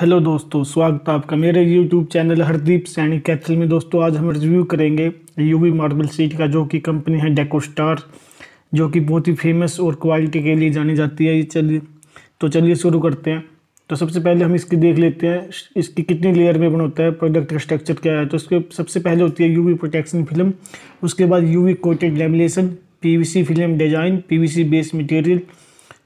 hello दोस्तों स्वागत है आपका मेरे यूट्यूब चैनल हरदीप सैनी कैथल में दोस्तों आज हम रिव्यू करेंगे यूवी मार्बल सीट का जो कि कंपनी है डेकोस्टार जो कि बहुत ही फेमस और क्वालिटी के लिए जानी जाती है ये चलिए तो चलिए शुरू करते हैं तो सबसे पहले हम इसकी देख लेते हैं इसकी कितनी लेयर में बनता है प्रोडक्ट का स्ट्रक्चर क्या है तो इसके सबसे पहले होती है यू प्रोटेक्शन फिल्म उसके बाद V coated lamination PVC film design P base material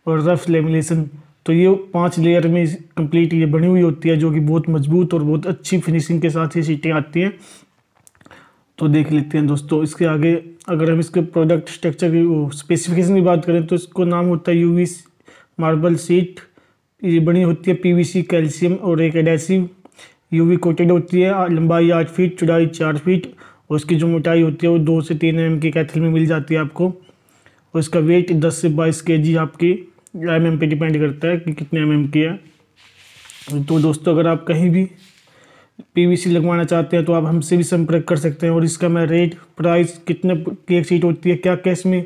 और रफ लेमिनेशन तो ये पांच लेयर में कंप्लीट ये बनी हुई होती है जो कि बहुत मजबूत और बहुत अच्छी फिनिशिंग के साथ ये सीटें आती हैं तो देख लेते हैं दोस्तों इसके आगे अगर हम इसके प्रोडक्ट स्ट्रक्चर की स्पेसिफिकेशन की बात करें तो इसको नाम होता है यूवी मार्बल सीट ये बनी होती है पीवीसी कैल्शियम और एक एडेसिव यूवी कोटेड होती है लंबाई आठ फीट चौड़ाई चार फीट और इसकी जो मोटाई होती है वो दो से तीन एम के कैथल में मिल जाती है आपको और इसका वेट दस से बाईस के जी आपकी एम एम पे डिपेंड करता है कि कितने एम एम की है तो दोस्तों अगर आप कहीं भी पीवीसी लगवाना चाहते हैं तो आप हमसे भी संपर्क कर सकते हैं और इसका मैं रेट प्राइस कितने की एक सीट होती है क्या कैश में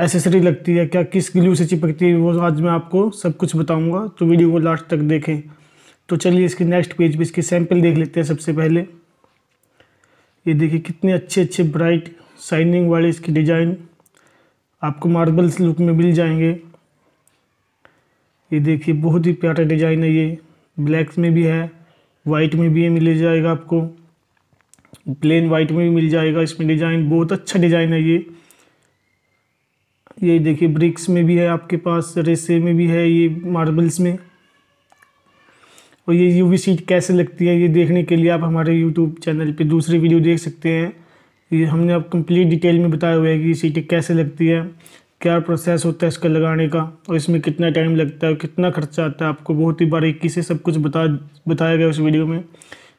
एसेसरी लगती है क्या किस ग्लू से चिपकती है वो आज मैं आपको सब कुछ बताऊंगा तो वीडियो को लास्ट तक देखें तो चलिए इसके नेक्स्ट पेज पर इसके सैम्पल देख लेते हैं सबसे पहले ये देखिए कितने अच्छे अच्छे ब्राइट शाइनिंग वाले इसके डिज़ाइन आपको मार्बल्स लुक में मिल जाएंगे ये देखिए बहुत ही प्यारा डिज़ाइन है ये ब्लैक में भी है वाइट में भी ये मिल जाएगा आपको प्लेन वाइट में भी मिल जाएगा इसमें डिज़ाइन बहुत अच्छा डिज़ाइन है ये ये देखिए ब्रिक्स में भी है आपके पास रेसे में भी है ये मार्बल्स में और ये यूवी सीट कैसे लगती है ये देखने के लिए आप हमारे यूट्यूब चैनल पे दूसरी वीडियो देख सकते हैं ये हमने आप कंप्लीट डिटेल में बताया हुआ है कि ये सीटें कैसे लगती है क्या प्रोसेस होता है इसका लगाने का और इसमें कितना टाइम लगता है कितना खर्चा आता है आपको बहुत ही बारीकी से सब कुछ बता बताया गया उस वीडियो में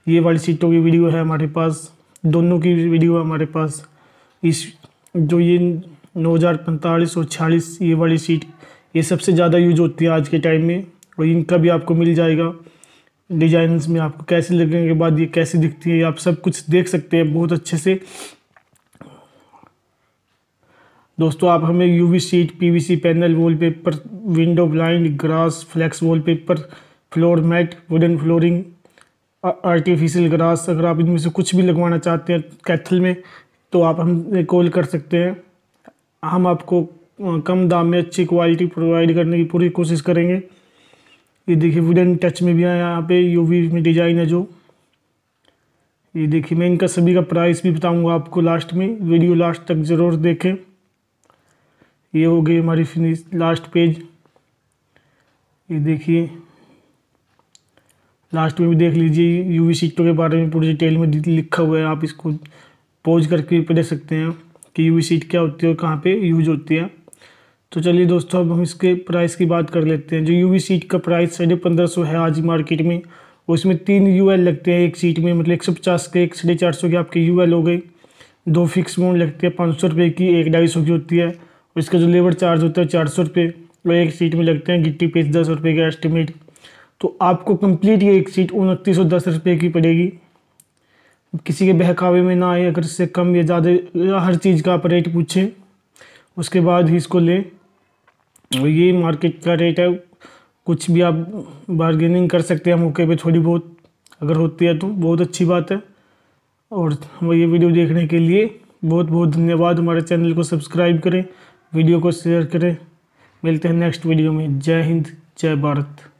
ये वाली सीटों की वीडियो है हमारे पास दोनों की वीडियो है हमारे पास इस जो ये नौ हज़ार पैंतालीस और छियालीस ये वाली सीट ये सबसे ज़्यादा यूज होती है आज के टाइम में और इनका भी आपको मिल जाएगा डिजाइन में आपको कैसे लगने के बाद ये कैसे दिखती है आप सब कुछ देख सकते हैं बहुत अच्छे से दोस्तों आप हमें V sheet C panel wallpaper window blind grass flex wallpaper floor mat wooden flooring artificial grass अगर आप इनमें से कुछ भी लगवाना चाहते हैं कैथल में तो आप हम कॉल कर सकते हैं हम आपको कम दाम में अच्छी क्वालिटी प्रोवाइड करने की पूरी कोशिश करेंगे ये देखिए वुडन टच में भी है यहाँ पे यूवी में डिजाइन है जो ये देखिए मैं इनका सभी का प्राइस भी बताऊंगा आपको लास्ट में वीडियो लास्ट तक ज़रूर देखें ये हो गई हमारी फिनिश लास्ट पेज ये देखिए लास्ट में भी देख लीजिए यू वी सीटों के बारे में पूरी डिटेल में लिखा हुआ है आप इसको पॉज करके भी देख सकते हैं कि यू सीट क्या होती है और कहाँ पे यूज होती है तो चलिए दोस्तों अब हम इसके प्राइस की बात कर लेते हैं जो यू सीट का प्राइस साढ़े पंद्रह सौ है आज मार्केट में उसमें तीन यू लगते हैं एक सीट में मतलब एक सौ पचास के एक साढ़े चार सौ के आपके यू हो गई दो फिक्स मोड लगते हैं पाँच सौ रुपये की एक ढाई सौ की होती है इसका जो लेबर चार्ज होता है चार सौ रुपये और एक सीट में लगते हैं गिट्टी पेज दस रुपये का एस्टिमेट तो आपको कंप्लीट ये एक सीट उनतीस सौ दस रुपये की पड़ेगी किसी के बहकावे में ना आए अगर इससे कम या ज़्यादा हर चीज़ का आप रेट पूछें उसके बाद ही इसको लें और ये मार्केट का रेट है कुछ भी आप बारगेनिंग कर सकते हैं मौके पर थोड़ी बहुत अगर होती है तो बहुत अच्छी बात है और हमें ये वीडियो देखने के लिए बहुत बहुत धन्यवाद हमारे चैनल को सब्सक्राइब करें वीडियो को शेयर करें मिलते हैं नेक्स्ट वीडियो में जय हिंद जय भारत